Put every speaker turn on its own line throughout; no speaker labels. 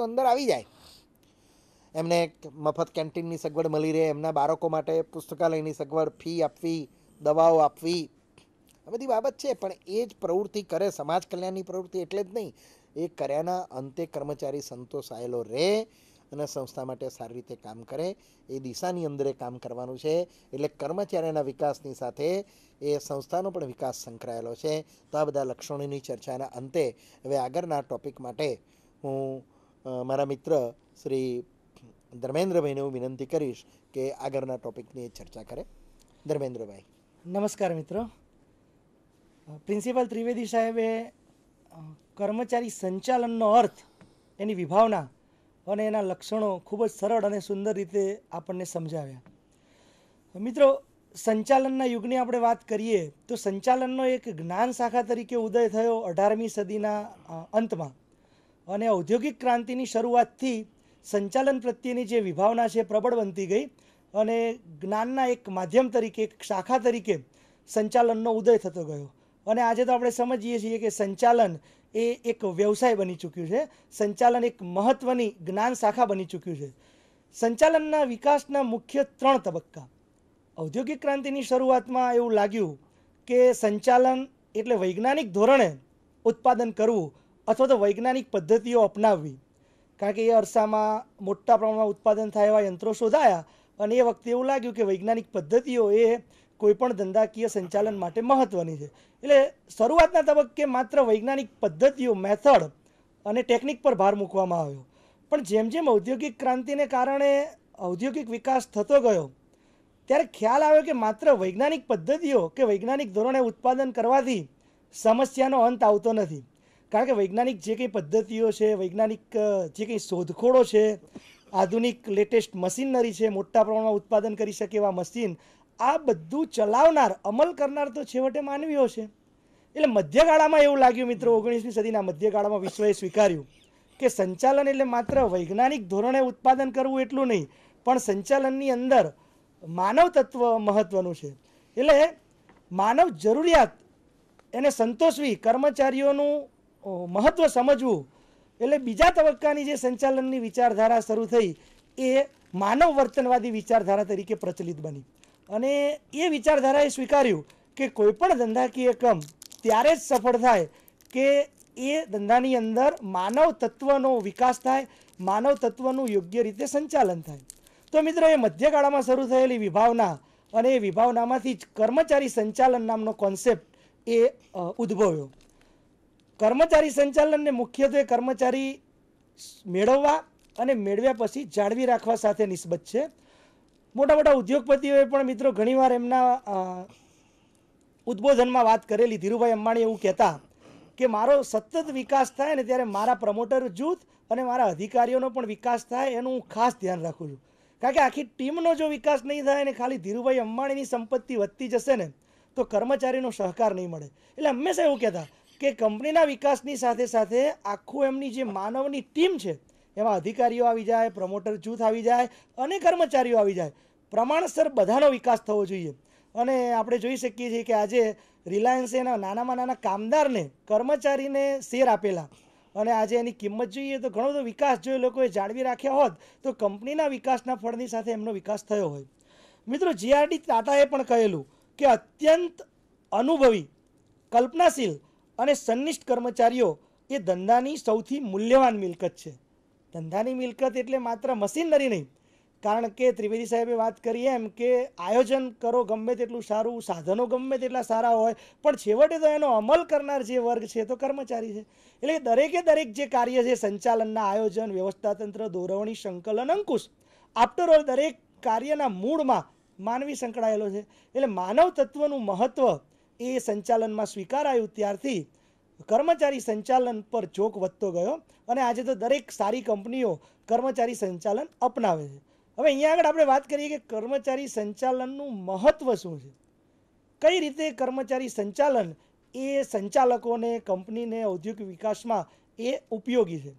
તો અંદર આવી જાય એમને મફત કેન્ટીનની સગવડ મળી રહે એમના બાળકો માટે પુસ્તકાલયની સગવડ ફી આપવી દવાઓ આપવી આ બધી બાબત છે પણ એ જ પ્રવૃત્તિ કરે સમાજ કલ્યાણની પ્રવૃત્તિ એટલે જ નહીં એ કર્યાના અંતે કર્મચારી સંતોષાયેલો રહે અને સંસ્થા માટે સારી રીતે કામ કરે એ દિશાની અંદર એ કામ કરવાનું છે એટલે કર્મચારીના વિકાસની સાથે એ સંસ્થાનો પણ વિકાસ સંકળાયેલો છે તો આ બધા લક્ષણોની ચર્ચાના અંતે હવે આગળના ટોપિક માટે હું મારા મિત્ર શ્રી ધર્મેન્દ્રભાઈને હું વિનંતી કરીશ કે આગળના ટોપિકની ચર્ચા કરે ધર્મેન્દ્રભાઈ નમસ્કાર મિત્રો પ્રિન્સિપાલ ત્રિવેદી સાહેબે કર્મચારી સંચાલનનો અર્થ એની વિભાવના અને એના લક્ષણો ખૂબ જ સરળ અને સુંદર રીતે આપણને સમજાવ્યા મિત્રો સંચાલનના યુગની આપણે વાત કરીએ તો સંચાલનનો એક જ્ઞાન શાખા તરીકે ઉદય થયો અઢારમી સદીના અંતમાં અને ઔદ્યોગિક ક્રાંતિની શરૂઆતથી સંચાલન પ્રત્યેની જે વિભાવના છે પ્રબળ બનતી ગઈ અને જ્ઞાનના એક માધ્યમ તરીકે એક શાખા તરીકે સંચાલનનો ઉદય થતો ગયો અને આજે તો આપણે સમજીએ છીએ કે સંચાલન એ એક વ્યવસાય બની ચૂક્યું છે સંચાલન એક મહત્ત્વની જ્ઞાન શાખા બની ચૂક્યું છે સંચાલનના વિકાસના મુખ્ય ત્રણ તબક્કા ઔદ્યોગિક ક્રાંતિની શરૂઆતમાં એવું લાગ્યું કે સંચાલન એટલે વૈજ્ઞાનિક ધોરણે ઉત્પાદન કરવું અથવા તો વૈજ્ઞાનિક પદ્ધતિઓ અપનાવવી કારણ કે એ અરસામાં મોટા પ્રમાણમાં ઉત્પાદન થાય એવા યંત્રો શોધાયા અને એ વખતે એવું લાગ્યું કે વૈજ્ઞાનિક પદ્ધતિઓ એ કોઈપણ ધંધાકીય સંચાલન માટે મહત્ત્વની છે એટલે શરૂઆતના તબક્કે માત્ર વૈજ્ઞાનિક પદ્ધતિઓ મેથડ અને ટેકનિક પર ભાર મૂકવામાં આવ્યો પણ જેમ જેમ ઔદ્યોગિક ક્રાંતિને કારણે ઔદ્યોગિક વિકાસ થતો ગયો ત્યારે ખ્યાલ આવ્યો કે માત્ર વૈજ્ઞાનિક પદ્ધતિઓ કે વૈજ્ઞાનિક ધોરણે ઉત્પાદન કરવાથી સમસ્યાનો અંત આવતો નથી કારણ કે વૈજ્ઞાનિક જે કંઈ પદ્ધતિઓ છે વૈજ્ઞાનિક જે કંઈ શોધખોળો છે આધુનિક લેટેસ્ટ મશીનરી છે મોટા પ્રમાણમાં ઉત્પાદન કરી શકે એવા મશીન આ બધું ચલાવનાર અમલ કરનાર તો છેવટે માનવીઓ છે એટલે મધ્યગાળામાં એવું લાગ્યું મિત્રો ઓગણીસમી સદીના મધ્યગાળામાં વિશ્વએ સ્વીકાર્યું કે સંચાલન એટલે માત્ર વૈજ્ઞાનિક ધોરણે ઉત્પાદન કરવું એટલું નહીં પણ સંચાલનની અંદર માનવ તત્વ મહત્વનું છે એટલે માનવ જરૂરિયાત એને સંતોષવી કર્મચારીઓનું મહત્ત્વ સમજવું એટલે બીજા તબક્કાની જે સંચાલનની વિચારધારા શરૂ થઈ એ માનવ વર્તનવાદી વિચારધારા તરીકે પ્રચલિત બની અને એ વિચારધારાએ સ્વીકાર્યું કે કોઈપણ ધંધાકીય ક્રમ ત્યારે જ સફળ થાય કે એ ધંધાની અંદર માનવ તત્વનો વિકાસ થાય માનવ તત્વનું યોગ્ય રીતે સંચાલન થાય તો મિત્રો એ મધ્યકાળમાં શરૂ થયેલી વિભાવના અને એ વિભાવનામાંથી જ કર્મચારી સંચાલન નામનો કોન્સેપ્ટ એ ઉદ્ભવ્યો કર્મચારી સંચાલનને મુખ્યત્વે કર્મચારી મેળવવા અને મેળવ્યા પછી જાળવી રાખવા સાથે નિસ્બત છે મોટા મોટા ઉદ્યોગપતિઓએ પણ મિત્રો ઘણીવાર એમના ઉદ્બોધનમાં વાત કરેલી ધીરુભાઈ અંબાણી એવું કહેતા કે મારો સતત વિકાસ થાય ને ત્યારે મારા પ્રમોટર જૂથ અને મારા અધિકારીઓનો પણ વિકાસ થાય એનું હું ખાસ ધ્યાન રાખું છું કારણ કે આખી ટીમનો જો વિકાસ નહીં થાય ને ખાલી ધીરુભાઈ અંબાણીની સંપત્તિ વધતી જશે ને તો કર્મચારીનો સહકાર નહીં મળે એટલે હંમેશા એવું કહેતા કે કંપનીના વિકાસની સાથે સાથે આખું એમની જે માનવની ટીમ છે એમાં અધિકારીઓ આવી જાય પ્રમોટર જૂથ આવી જાય અને કર્મચારીઓ આવી જાય પ્રમાણસર બધાનો વિકાસ થવો જોઈએ અને આપણે જોઈ શકીએ છીએ કે આજે રિલાયન્સે એના નાનામાં નાના કામદારને કર્મચારીને શેર આપેલા અને આજે એની કિંમત જોઈએ તો ઘણો બધો વિકાસ જો એ લોકોએ જાળવી રાખ્યા હોત તો કંપનીના વિકાસના ફળની સાથે એમનો વિકાસ થયો હોય મિત્રો જીઆરડી ટાટાએ પણ કહેલું કે અત્યંત અનુભવી કલ્પનાશીલ અને સંનિષ્ઠ કર્મચારીઓ એ ધંધાની સૌથી મૂલ્યવાન મિલકત છે ધંધાની મિલકત એટલે માત્ર મશીનરી નહીં કારણ કે ત્રિવેદી સાહેબે વાત કરી એમ કે આયોજન કરો ગમે તેટલું સારું સાધનો ગમે તેટલા સારા હોય પણ છેવટે તો એનો અમલ કરનાર જે વર્ગ છે તો કર્મચારી છે એટલે દરેકે દરેક જે કાર્ય છે સંચાલનના આયોજન વ્યવસ્થાતંત્ર દોરવણી સંકલન અંકુશ આફ્ટર ઓલ દરેક કાર્યના મૂળમાં માનવી સંકળાયેલો છે એટલે માનવ તત્વનું મહત્ત્વ એ સંચાલનમાં સ્વીકારાયું ત્યારથી કર્મચારી સંચાલન પર જોક વધતો ગયો અને આજે તો દરેક સારી કંપનીઓ કર્મચારી સંચાલન અપનાવે છે હવે અહીંયા આગળ આપણે વાત કરીએ કે કર્મચારી સંચાલનનું મહત્ત્વ શું છે કઈ રીતે કર્મચારી સંચાલન એ સંચાલકોને કંપનીને ઔદ્યોગિક વિકાસમાં એ ઉપયોગી છે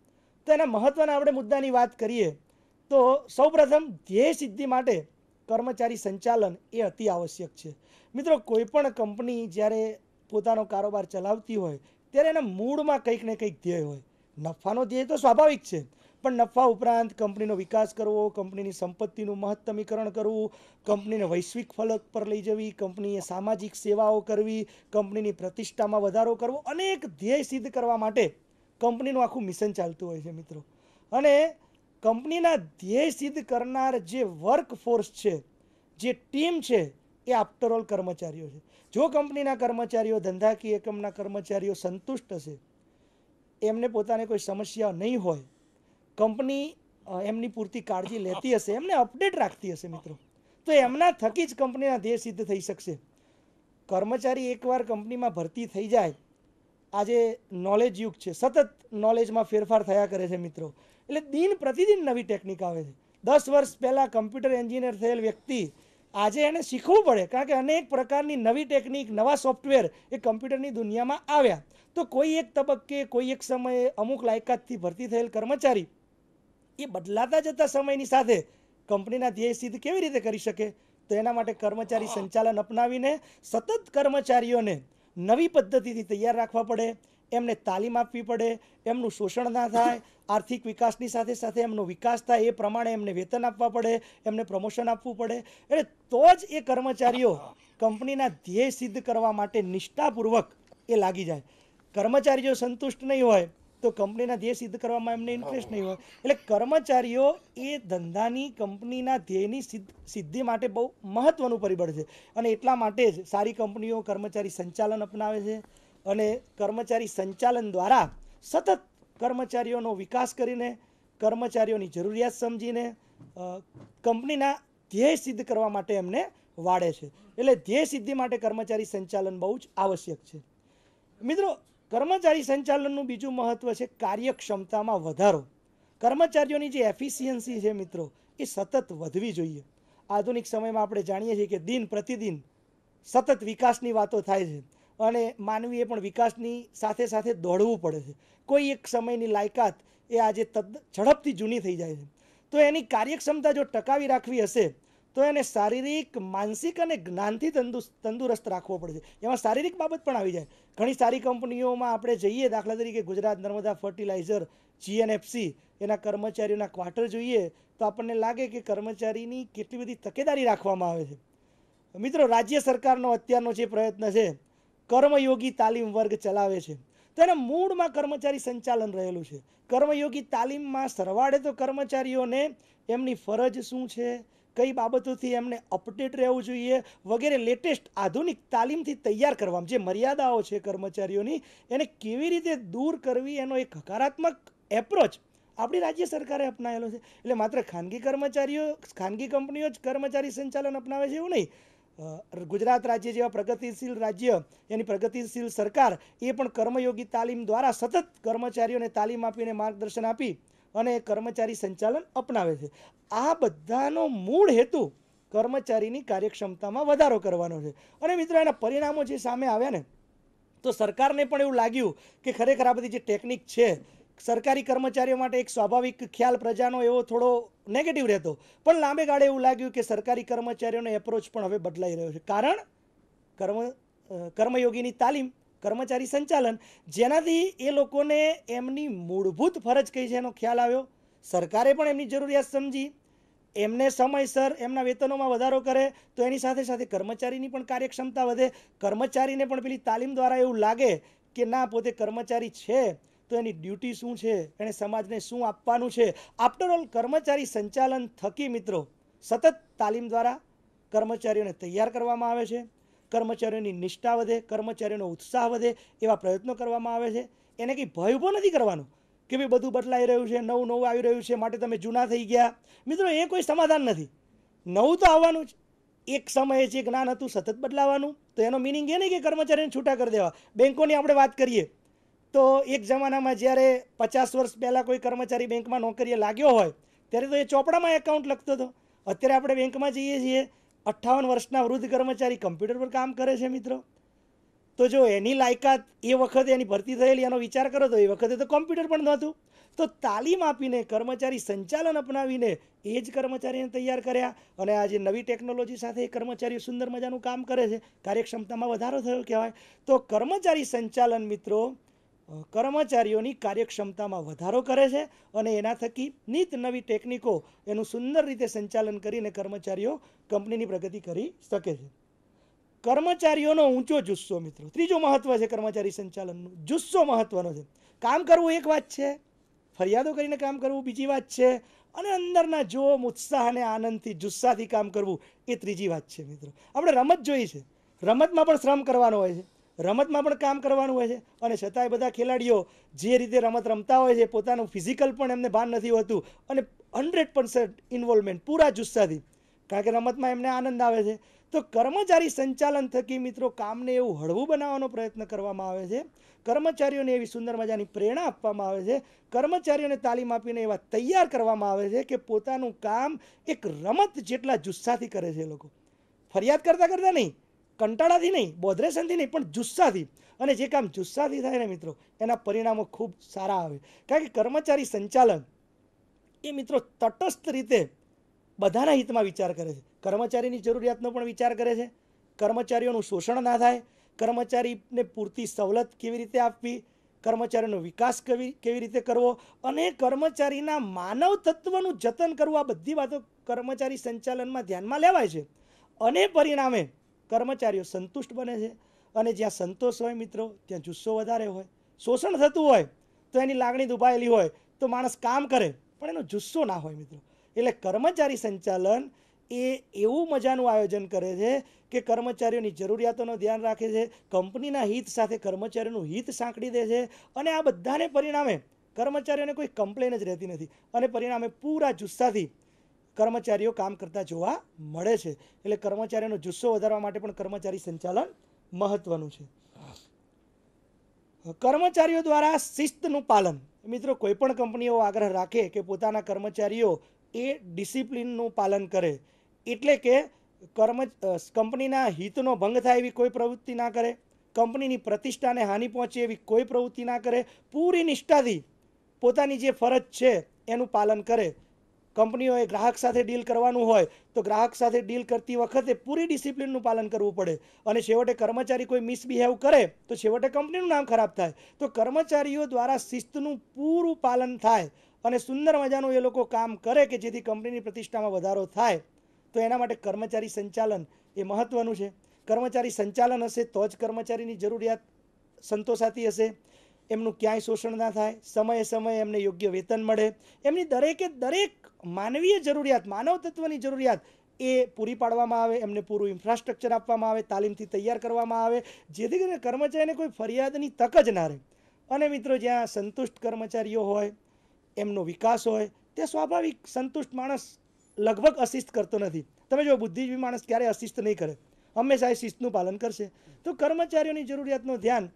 તો એના મહત્ત્વના આપણે મુદ્દાની વાત કરીએ તો સૌપ્રથમ ધ્યેય સિદ્ધિ માટે કર્મચારી સંચાલન એ અતિ આવશ્યક છે મિત્રો કોઈપણ કંપની જ્યારે પોતાનો કારોબાર ચલાવતી હોય ત્યારે એના મૂળમાં કંઈક ને કંઈક ધ્યેય હોય નફાનો ધ્યેય તો સ્વાભાવિક છે પણ નફા ઉપરાંત કંપનીનો વિકાસ કરવો કંપનીની સંપત્તિનું મહત્તમીકરણ કરવું કંપનીને વૈશ્વિક ફલક પર લઈ જવી કંપનીએ સામાજિક સેવાઓ કરવી કંપનીની પ્રતિષ્ઠામાં વધારો કરવો અનેક ધ્યેય સિદ્ધ કરવા માટે કંપનીનું આખું મિશન ચાલતું હોય છે મિત્રો અને કંપનીના ધ્યેય સિદ્ધ કરનાર જે વર્કફોર્સ છે જે ટીમ છે એ આફ્ટરઓલ કર્મચારીઓ છે જો કંપનીના કર્મચારીઓ ધંધાકીય એકમના કર્મચારીઓ સંતુષ્ટ હશે એમને પોતાને કોઈ સમસ્યા નહીં હોય કંપની એમની પૂરતી કાળજી લેતી હશે એમને અપડેટ રાખતી હશે મિત્રો તો એમના થકી જ કંપનીના ધ્યેય સિદ્ધ થઈ શકશે કર્મચારી એકવાર કંપનીમાં ભરતી થઈ જાય આજે નોલેજ યુગ છે સતત નોલેજમાં ફેરફાર થયા કરે છે મિત્રો એટલે દિન પ્રતિદિન નવી ટેકનિક આવે છે દસ વર્ષ પહેલાં કમ્પ્યુટર એન્જિનિયર થયેલ વ્યક્તિ આજે એને શીખવું પડે કારણ કે અનેક પ્રકારની નવી ટેકનિક નવા સોફ્ટવેર એ કમ્પ્યુટરની દુનિયામાં આવ્યા તો કોઈ એક તબક્કે કોઈ એક સમયે અમુક લાયકાતથી ભરતી થયેલ કર્મચારી એ બદલાતા જતા સમયની સાથે કંપનીના ધ્યેય સિદ્ધ કેવી રીતે કરી શકે તો એના માટે કર્મચારી સંચાલન અપનાવીને સતત કર્મચારીઓને નવી પદ્ધતિથી તૈયાર રાખવા પડે એમને તાલીમ આપવી પડે એમનું શોષણ ના થાય આર્થિક વિકાસની સાથે સાથે એમનો વિકાસ થાય એ પ્રમાણે એમને વેતન આપવા પડે એમને પ્રમોશન આપવું પડે એટલે તો જ એ કર્મચારીઓ કંપનીના ધ્યેય સિદ્ધ કરવા માટે નિષ્ઠાપૂર્વક એ લાગી જાય કર્મચારીઓ સંતુષ્ટ નહીં હોય તો કંપનીના ધ્યેય સિદ્ધ કરવામાં એમને ઇન્ટરેસ્ટ નહીં હોય એટલે કર્મચારીઓ એ ધંધાની કંપનીના ધ્યેયની સિદ્ધિ માટે બહુ મહત્ત્વનું પરિબળ છે અને એટલા માટે જ સારી કંપનીઓ કર્મચારી સંચાલન અપનાવે છે અને કર્મચારી સંચાલન દ્વારા સતત કર્મચારીઓનો વિકાસ કરીને કર્મચારીઓની જરૂરિયાત સમજીને કંપનીના ધ્યેય સિદ્ધ કરવા માટે એમને વાળે છે એટલે ધ્યેય સિદ્ધિ માટે કર્મચારી સંચાલન બહુ જ આવશ્યક છે મિત્રો કર્મચારી સંચાલનનું બીજું મહત્ત્વ છે કાર્યક્ષમતામાં વધારો કર્મચારીઓની જે એફિશિયન્સી છે મિત્રો એ સતત વધવી જોઈએ આધુનિક સમયમાં આપણે જાણીએ છીએ કે દિન પ્રતિદિન સતત વિકાસની વાતો થાય છે અને માનવીએ પણ વિકાસની સાથે સાથે દોડવું પડે છે કોઈ એક સમયની લાયકાત એ આજે તદ્દ ઝડપથી જૂની થઈ જાય છે તો એની કાર્યક્ષમતા જો ટકાવી રાખવી હશે તો એને શારીરિક માનસિક અને જ્ઞાનથી તંદુરસ્ત રાખવો પડે છે એમાં શારીરિક બાબત પણ આવી જાય ઘણી સારી કંપનીઓમાં આપણે જઈએ દાખલા તરીકે ગુજરાત નર્મદા ફર્ટિલાઇઝર જીએનએફસી એના કર્મચારીઓના ક્વાર્ટર જોઈએ તો આપણને લાગે કે કર્મચારીની કેટલી બધી તકેદારી રાખવામાં આવે છે મિત્રો રાજ્ય સરકારનો અત્યારનો જે પ્રયત્ન છે કર્મયોગી તાલીમ વર્ગ ચલાવે છે તો મૂળમાં કર્મચારી સંચાલન રહેલું છે કર્મયોગી તાલીમમાં સરવાળે તો કર્મચારીઓને એમની ફરજ શું છે કઈ બાબતોથી એમને અપડેટ રહેવું જોઈએ વગેરે લેટેસ્ટ આધુનિક તાલીમથી તૈયાર કરવામાં જે મર્યાદાઓ છે કર્મચારીઓની એને કેવી રીતે દૂર કરવી એનો એક હકારાત્મક એપ્રોચ આપણી રાજ્ય સરકારે અપનાવેલો છે એટલે માત્ર ખાનગી કર્મચારીઓ ખાનગી કંપનીઓ જ કર્મચારી સંચાલન અપનાવે છે એવું નહીં ગુજરાત રાજ્ય જેવા પ્રગતિશીલ રાજ્ય એની પ્રગતિશીલ સરકાર એ પણ કર્મયોગી તાલીમ દ્વારા સતત કર્મચારીઓને તાલીમ આપીને માર્ગદર્શન આપી અને કર્મચારી સંચાલન અપનાવે છે આ બધાનો મૂળ હેતુ કર્મચારીની કાર્યક્ષમતામાં વધારો કરવાનો છે અને મિત્રો એના પરિણામો જે સામે આવ્યા ને તો સરકારને પણ એવું લાગ્યું કે ખરેખર આ બધી જે ટેકનિક છે સરકારી કર્મચારીઓ માટે એક સ્વાભાવિક ખ્યાલ પ્રજાનો એવો થોડો નેગેટિવ રહેતો પણ લાંબે ગાળે એવું લાગ્યું કે સરકારી કર્મચારીઓનો એપ્રોચ પણ હવે બદલાઈ રહ્યો છે કારણ કર્મ કર્મયોગીની તાલીમ કર્મચારી સંચાલન જેનાથી એ લોકોને એમની મૂળભૂત ફરજ કહી છે એનો ખ્યાલ આવ્યો સરકારે પણ એમની જરૂરિયાત સમજી એમને સમયસર એમના વેતનોમાં વધારો કરે તો એની સાથે સાથે કર્મચારીની પણ કાર્યક્ષમતા વધે કર્મચારીને પણ પેલી તાલીમ દ્વારા એવું લાગે કે ના પોતે કર્મચારી છે તો એની ડ્યુટી શું છે એને સમાજને શું આપવાનું છે આફ્ટર ઓલ કર્મચારી સંચાલન થકી મિત્રો સતત તાલીમ દ્વારા કર્મચારીઓને તૈયાર કરવામાં આવે છે કર્મચારીઓની નિષ્ઠા વધે કર્મચારીઓનો ઉત્સાહ વધે એવા પ્રયત્નો કરવામાં આવે છે એને કંઈ ભય ઊભો નથી કરવાનો કે ભાઈ બધું બદલાઈ રહ્યું છે નવું નવું આવી રહ્યું છે માટે તમે જૂના થઈ ગયા મિત્રો એ કોઈ સમાધાન નથી નવું તો આવવાનું જ એક સમયે જે જ્ઞાન હતું સતત બદલાવાનું તો એનો મિનિંગ એ નહીં કે કર્મચારીને છૂટા કરી દેવા બેન્કોની આપણે વાત કરીએ તો એક જમાનામાં જ્યારે પચાસ વર્ષ પહેલાં કોઈ કર્મચારી બેંકમાં નોકરીએ લાગ્યો હોય ત્યારે તો એ ચોપડામાં એકાઉન્ટ લખતો હતો અત્યારે આપણે બેંકમાં જઈએ છીએ અઠ્ઠાવન વર્ષના વૃદ્ધ કર્મચારી કમ્પ્યુટર પર કામ કરે છે મિત્રો તો જો એની લાયકાત એ વખતે એની ભરતી થયેલી એનો વિચાર કરો તો એ વખતે તો કોમ્પ્યુટર પણ નહોતું તો તાલીમ આપીને કર્મચારી સંચાલન અપનાવીને એ જ કર્મચારીને તૈયાર કર્યા અને આજે નવી ટેકનોલોજી સાથે એ કર્મચારીઓ સુંદર મજાનું કામ કરે છે કાર્યક્ષમતામાં વધારો થયો કહેવાય તો કર્મચારી સંચાલન મિત્રો કર્મચારીઓની કાર્યક્ષમતામાં વધારો કરે છે અને એના થકી નીત નવી ટેકનિકો એનું સુંદર રીતે સંચાલન કરીને કર્મચારીઓ કંપનીની પ્રગતિ કરી શકે છે કર્મચારીઓનો ઊંચો જુસ્સો મિત્રો ત્રીજો મહત્વ છે કર્મચારી સંચાલનનું જુસ્સો મહત્વનો છે કામ કરવું એક વાત છે ફરિયાદો કરીને કામ કરવું બીજી વાત છે અને અંદરના જોમ ઉત્સાહ અને આનંદથી જુસ્સાથી કામ કરવું એ ત્રીજી વાત છે મિત્રો આપણે રમત જોઈ છે રમતમાં પણ શ્રમ કરવાનો હોય છે રમતમાં પણ કામ કરવાનું હોય છે અને છતાંય બધા ખેલાડીઓ જે રીતે રમત રમતા હોય છે પોતાનું ફિઝિકલ પણ એમને ભાન નથી હોતું અને હંડ્રેડ પર્સન્ટ ઇન્વોલ્વમેન્ટ પૂરા જુસ્સાથી કારણ કે રમતમાં એમને આનંદ આવે છે તો કર્મચારી સંચાલન થકી મિત્રો કામને એવું હળવું બનાવવાનો પ્રયત્ન કરવામાં આવે છે કર્મચારીઓને એવી સુંદર મજાની પ્રેરણા આપવામાં આવે છે કર્મચારીઓને તાલીમ આપીને એવા તૈયાર કરવામાં આવે છે કે પોતાનું કામ એક રમત જેટલા જુસ્સાથી કરે છે એ લોકો ફરિયાદ કરતાં કરતાં નહીં કંટાળાથી નહીં બોધરેશનથી નહીં પણ જુસ્સાથી અને જે કામ જુસ્સાથી થાય ને મિત્રો એના પરિણામો ખૂબ સારા આવે કારણ કે કર્મચારી સંચાલન એ મિત્રો તટસ્થ રીતે બધાના હિતમાં વિચાર કરે છે કર્મચારીની જરૂરિયાતનો પણ વિચાર કરે છે કર્મચારીઓનું શોષણ ના થાય કર્મચારીને પૂરતી સવલત કેવી રીતે આપવી કર્મચારીનો વિકાસ કેવી કેવી રીતે કરવો અને કર્મચારીના માનવ તત્વનું જતન કરવું આ બધી વાતો કર્મચારી સંચાલનમાં ધ્યાનમાં લેવાય છે અને પરિણામે કર્મચારીઓ સંતુષ્ટ બને છે અને જ્યાં સંતોષ હોય મિત્રો ત્યાં જુસ્સો વધારે હોય શોષણ થતું હોય તો એની લાગણી દુભાયેલી હોય તો માણસ કામ કરે પણ એનો જુસ્સો ના હોય મિત્રો એટલે કર્મચારી સંચાલન એ એવું મજાનું આયોજન કરે છે કે કર્મચારીઓની જરૂરિયાતોનું ધ્યાન રાખે છે કંપનીના હિત સાથે કર્મચારીઓનું હિત સાંકળી દે છે અને આ બધાને પરિણામે કર્મચારીઓને કોઈ કમ્પ્લેન જ રહેતી નથી અને પરિણામે પૂરા જુસ્સાથી કર્મચારીઓ કામ કરતા જોવા મળે છે એટલે કર્મચારીઓનો જુસ્સો વધારવા માટે પણ કર્મચારી સંચાલન મહત્વનું છે કર્મચારીઓ દ્વારા શિસ્તનું પાલન મિત્રો કોઈપણ કંપનીઓ આગ્રહ રાખે કે પોતાના કર્મચારીઓ એ ડિસિપ્લિનનું પાલન કરે એટલે કે કર્મ કંપનીના હિતનો ભંગ થાય એવી કોઈ પ્રવૃત્તિ ના કરે કંપનીની પ્રતિષ્ઠાને હાનિ પહોંચે એવી કોઈ પ્રવૃત્તિ ના કરે પૂરી નિષ્ઠાથી પોતાની જે ફરજ છે એનું પાલન કરે કંપનીઓએ ગ્રાહક સાથે ડીલ કરવાનું હોય તો ગ્રાહક સાથે ડીલ કરતી વખતે પૂરી ડિસિપ્લિનનું પાલન કરવું પડે અને છેવટે કર્મચારી કોઈ મિસબિહેવ કરે તો છેવટે કંપનીનું નામ ખરાબ થાય તો કર્મચારીઓ દ્વારા શિસ્તનું પૂરું પાલન થાય અને સુંદર મજાનું એ લોકો કામ કરે કે જેથી કંપનીની પ્રતિષ્ઠામાં વધારો થાય તો એના માટે કર્મચારી સંચાલન એ મહત્ત્વનું છે કર્મચારી સંચાલન હશે તો જ કર્મચારીની જરૂરિયાત સંતોષાતી હશે એમનું ક્યાંય શોષણ ના થાય સમયે સમયે એમને યોગ્ય વેતન મળે એમની દરેકે દરેક માનવીય જરૂરિયાત માનવ તત્વની જરૂરિયાત એ પૂરી પાડવામાં આવે એમને પૂરું ઇન્ફ્રાસ્ટ્રક્ચર આપવામાં આવે તાલીમથી તૈયાર કરવામાં આવે જેથી કરીને કર્મચારીને કોઈ ફરિયાદની તક જ ના રહે અને મિત્રો જ્યાં સંતુષ્ટ કર્મચારીઓ હોય એમનો વિકાસ હોય તે સ્વાભાવિક સંતુષ્ટ માણસ લગભગ અશિસ્ત કરતો નથી તમે જો બુદ્ધિજીવી માણસ ક્યારેય અશિસ્ત નહીં કરે હંમેશા એ શિસ્તનું પાલન કરશે તો કર્મચારીઓની જરૂરિયાતનું ધ્યાન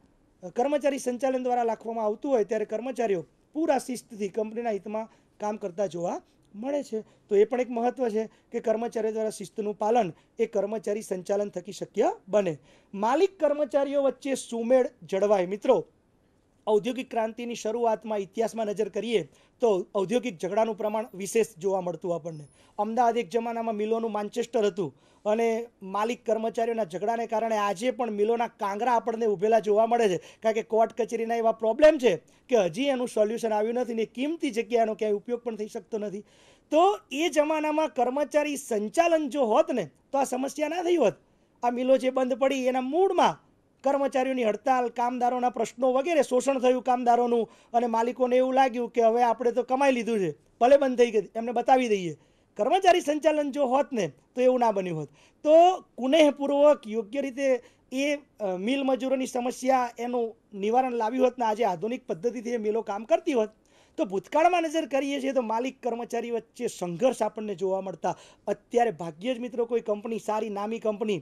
કર્મચારી સંચાલન દ્વારા રાખવામાં આવતું હોય ત્યારે કર્મચારીઓ પૂરા શિસ્તથી કંપનીના હિતમાં કામ કરતા જોવા મળે છે તો એ પણ એક મહત્વ છે કે કર્મચારીઓ દ્વારા શિસ્તનું પાલન એ કર્મચારી સંચાલન થકી શક્ય બને માલિક કર્મચારીઓ વચ્ચે સુમેળ જળવાય મિત્રો ઔદ્યોગિક ક્રાંતિની શરૂઆતમાં ઇતિહાસમાં નજર કરીએ તો ઔદ્યોગિક ઝઘડાનું પ્રમાણ વિશેષ જોવા મળતું આપણને અમદાવાદ એક જમાનામાં મિલોનું માન્ચેસ્ટર હતું અને માલિક કર્મચારીઓના ઝઘડાને કારણે આજે પણ મિલોના કાંગરા આપણને ઊભેલા જોવા મળે છે કારણ કે કોર્ટ કચેરીના એવા પ્રોબ્લેમ છે કે હજી એનું સોલ્યુશન આવ્યું નથી ને કિંમતી જગ્યાનો ક્યાંય ઉપયોગ પણ થઈ શકતો નથી તો એ જમાનામાં કર્મચારી સંચાલન જો હોત ને તો આ સમસ્યા ના થઈ હોત આ મિલો જે બંધ પડી એના મૂળમાં કર્મચારીઓની હડતાલ કામદારોના પ્રશ્નો વગેરે શોષણ થયું કામદારોનું અને માલિકોને એવું લાગ્યું કે હવે આપણે તો કમાઈ લીધું છે ભલે બંધ થઈ ગઈ એમને બતાવી દઈએ કર્મચારી સંચાલન જો હોત ને તો એવું ના બન્યું હોત તો કુનેહપૂર્વક યોગ્ય રીતે એ મિલ મજૂરોની સમસ્યા એનું નિવારણ લાવ્યું હોત ને આજે આધુનિક પદ્ધતિથી એ મિલો કામ કરતી હોત તો ભૂતકાળમાં નજર કરીએ છીએ તો માલિક કર્મચારી વચ્ચે સંઘર્ષ આપણને જોવા મળતા અત્યારે ભાગ્યે જ મિત્રો કોઈ કંપની સારી નામી કંપની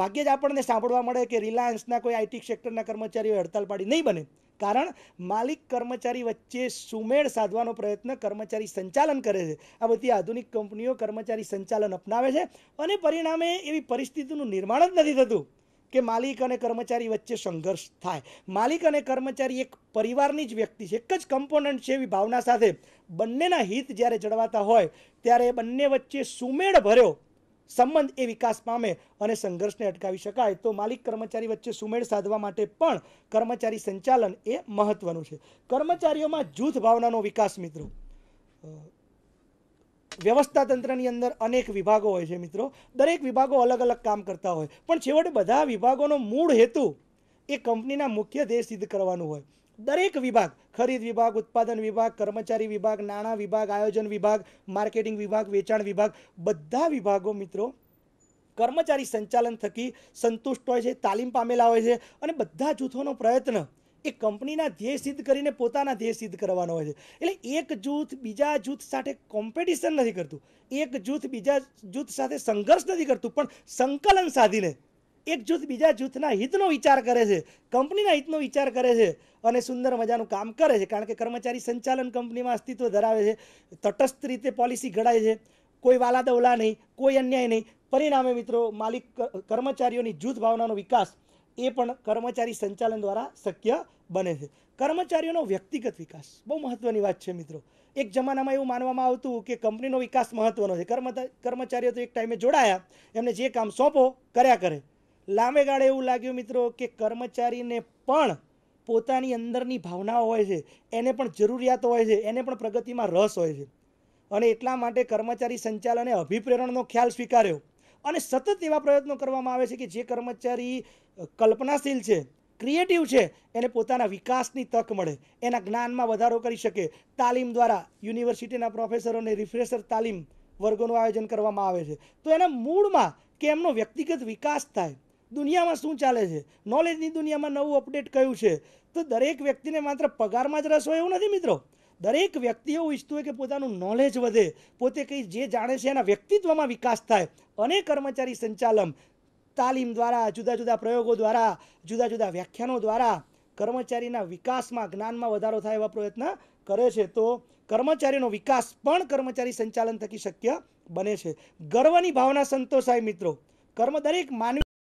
ભાગ્યે જ આપણને સાંભળવા મળે કે રિલાયન્સના કોઈ આઈટી સેક્ટરના કર્મચારીઓ હડતાલ પાડી નહીં બને કારણ માલિક કર્મચારી વચ્ચે સુમેળ સાધવાનો પ્રયત્ન કર્મચારી સંચાલન કરે છે આ બધી આધુનિક કંપનીઓ કર્મચારી સંચાલન અપનાવે છે અને પરિણામે એવી પરિસ્થિતિનું નિર્માણ જ નથી થતું કે માલિક અને કર્મચારી વચ્ચે સંઘર્ષ થાય માલિક અને કર્મચારી એક પરિવારની જ વ્યક્તિ છે એક જ કમ્પોનન્ટ છે એવી ભાવના સાથે બંનેના હિત જ્યારે જળવાતા હોય ત્યારે બંને વચ્ચે સુમેળ ભર્યો સંબંધ એ વિકાસ પામે અને સંઘર્ષને અટકાવી શકાય તો માલિક કર્મચારી વચ્ચે સુમેળ સાધવા માટે પણ કર્મચારી સંચાલન એ મહત્વનું છે કર્મચારીઓમાં જૂથ ભાવનાનો વિકાસ મિત્રો વ્યવસ્થા તંત્રની અંદર અનેક વિભાગો હોય છે મિત્રો દરેક વિભાગો અલગ અલગ કામ કરતા હોય પણ છેવટે બધા વિભાગોનો મૂળ હેતુ એ કંપનીના મુખ્ય ધ્યેય સિદ્ધ કરવાનું હોય દરેક વિભાગ ખરીદ વિભાગ ઉત્પાદન વિભાગ કર્મચારી વિભાગ નાણાં વિભાગ આયોજન વિભાગ માર્કેટિંગ વિભાગ વેચાણ વિભાગ બધા વિભાગો મિત્રો કર્મચારી સંચાલન થકી સંતુષ્ટ હોય છે તાલીમ પામેલા હોય છે અને બધા જૂથોનો પ્રયત્ન એ કંપનીના ધ્યેય સિદ્ધ કરીને પોતાના ધ્યેય સિદ્ધ કરવાનો હોય છે એટલે એક જૂથ બીજા જૂથ સાથે કોમ્પિટિશન નથી કરતું એક જૂથ બીજા જૂથ સાથે સંઘર્ષ નથી કરતું પણ સંકલન સાધીને એક જૂથ બીજા જૂથના હિતનો વિચાર કરે છે કંપનીના હિતનો વિચાર કરે છે અને સુંદર મજાનું કામ કરે છે કારણ કે કર્મચારી સંચાલન કંપનીમાં અસ્તિત્વ ધરાવે છે તટસ્થ રીતે પોલિસી ઘડાય છે કોઈ વાલા દવલા નહીં કોઈ અન્યાય નહીં પરિણામે મિત્રો માલિક કર્મચારીઓની જૂથ ભાવનાનો વિકાસ એ પણ કર્મચારી સંચાલન દ્વારા શક્ય બને છે કર્મચારીઓનો વ્યક્તિગત વિકાસ બહુ મહત્ત્વની વાત છે મિત્રો એક જમાનામાં એવું માનવામાં આવતું કે કંપનીનો વિકાસ મહત્ત્વનો છે કર્મચારીઓ તો એક ટાઈમે જોડાયા એમને જે કામ સોંપો કર્યા કરે લાંબે ગાળે એવું લાગ્યું મિત્રો કે કર્મચારીને પણ પોતાની અંદરની ભાવનાઓ હોય છે એને પણ જરૂરિયાતો હોય છે એને પણ પ્રગતિમાં રસ હોય છે અને એટલા માટે કર્મચારી સંચાલને અભિપ્રેરણનો ખ્યાલ સ્વીકાર્યો અને સતત એવા પ્રયત્નો કરવામાં આવે છે કે જે કર્મચારી કલ્પનાશીલ છે ક્રિએટિવ છે એને પોતાના વિકાસની તક મળે એના જ્ઞાનમાં વધારો કરી શકે તાલીમ દ્વારા યુનિવર્સિટીના પ્રોફેસરોને રિફ્રેશર તાલીમ વર્ગોનું આયોજન કરવામાં આવે છે તો એના મૂળમાં કે એમનો વ્યક્તિગત વિકાસ થાય દુનિયામાં શું ચાલે છે નોલેજની દુનિયામાં નવું અપડેટ કયું છે તો દરેક વ્યક્તિને માત્ર પગારમાં જ રસ હોય એવું નથી મિત્રો દરેક વ્યક્તિ એવું ઈચ્છતું હોય કે પોતાનું નોલેજ વધે પોતે કંઈ જે જાણે છે એના વ્યક્તિત્વમાં વિકાસ થાય અને કર્મચારી સંચાલન તાલીમ દ્વારા જુદા જુદા પ્રયોગો દ્વારા જુદા જુદા વ્યાખ્યાનો દ્વારા કર્મચારીના વિકાસમાં જ્ઞાનમાં વધારો થાય એવા પ્રયત્ન કરે છે તો કર્મચારીનો વિકાસ પણ કર્મચારી સંચાલન થકી શક્ય બને છે ગર્વની ભાવના સંતોષાય મિત્રો કર્મ દરેક માનવી